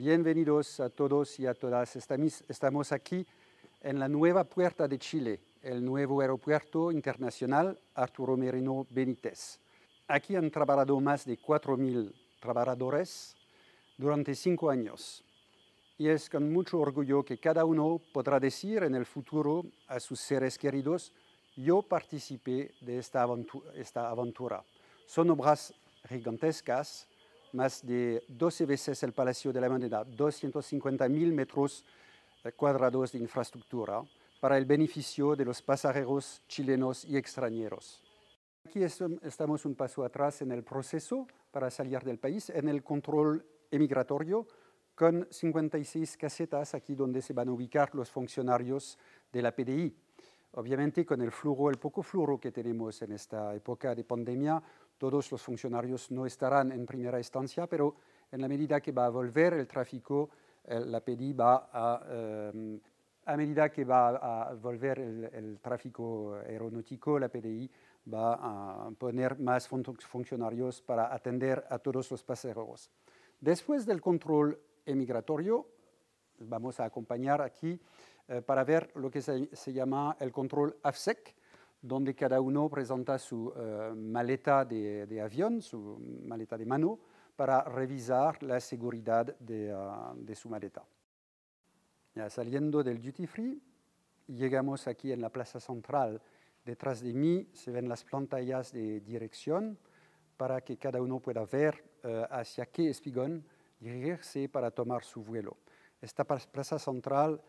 Bienvenidos a todos y a todas. Estamos aquí en la nueva puerta de Chile, el nuevo aeropuerto internacional Arturo Merino Benítez. Aquí han trabajado más de 4.000 trabajadores durante cinco años. Y es con mucho orgullo que cada uno podrá decir en el futuro a sus seres queridos, yo participé de esta aventura. Esta aventura. Son obras gigantescas más de 12 veces el Palacio de la Moneda, 250.000 metros eh, cuadrados de infraestructura para el beneficio de los pasajeros chilenos y extranjeros. Aquí estamos un paso atrás en el proceso para salir del país, en el control emigratorio, con 56 casetas aquí donde se van a ubicar los funcionarios de la PDI. Obviamente con el flujo, el poco flujo que tenemos en esta época de pandemia, todos los funcionarios no estarán en primera instancia, pero en la medida que va a volver el tráfico, eh, la PDI va eh, a... medida que va a volver el, tráfico aeronáutico, la PDI va a poner más funcionarios para atender a todos los pasajeros. Después del control emigratorio, vamos a acompañar aquí eh, para ver lo que se, se llama el control AFSEC, donde cada uno presenta su eh, maleta de, avión, su maleta de mano, para revisar la seguridad de, eh, su maleta. saliendo del duty free, llegamos aquí en la plaza central. Detrás de mí se ven las pantallas de dirección para que cada uno pueda ver eh, hacia qué espigón dirigirse para tomar su vuelo. Esta plaza central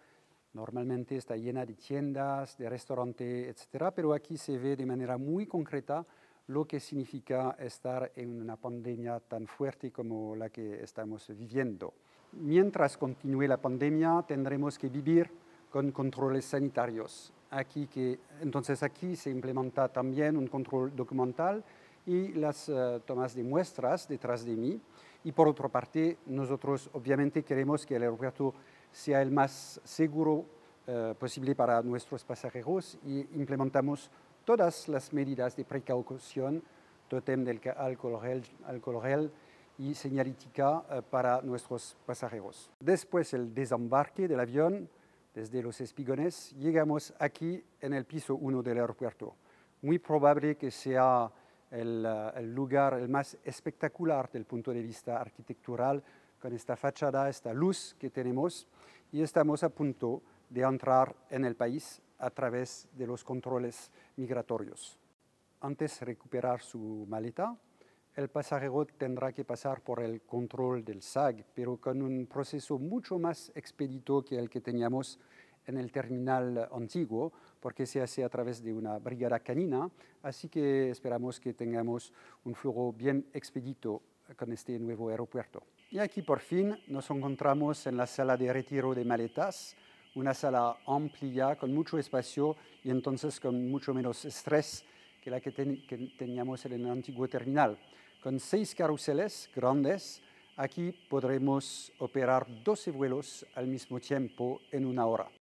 Normalmente está llena de tiendas, de restaurantes, etcétera, pero aquí se ve de manera muy concreta lo que significa estar en una pandemia tan fuerte como la que estamos viviendo. Mientras continúe la pandemia, tendremos que vivir con controles sanitarios. Aquí que, entonces aquí se implementa también un control documental y las eh, tomas de muestras detrás de mí. Y por otra parte, nosotros obviamente queremos que el aeropuerto sea el más seguro eh, posible para nuestros pasajeros y implementamos todas las medidas de precaución, totem del alcohol real y señalítica eh, para nuestros pasajeros. Después del desembarque del avión, desde los espigones, llegamos aquí en el piso 1 del aeropuerto. Muy probable que sea eh, el, lugar el más espectacular del punto de vista arquitectural, con esta fachada, esta luz que tenemos, y estamos a punto de entrar en el país a través de los controles migratorios. Antes de recuperar su maleta, el pasajero tendrá que pasar por el control del SAG, pero con un proceso mucho más expedito que el que teníamos en el terminal antiguo, porque se hace a través de una brigada canina, así que esperamos que tengamos un flujo bien expedito con este nuevo aeropuerto. Y aquí por fin nos encontramos en la sala de retiro de maletas, una sala amplia, con mucho espacio y entonces con mucho menos estrés que la que, que teníamos en el antiguo terminal. Con seis carruseles grandes, aquí podremos operar 12 vuelos al mismo tiempo en una hora.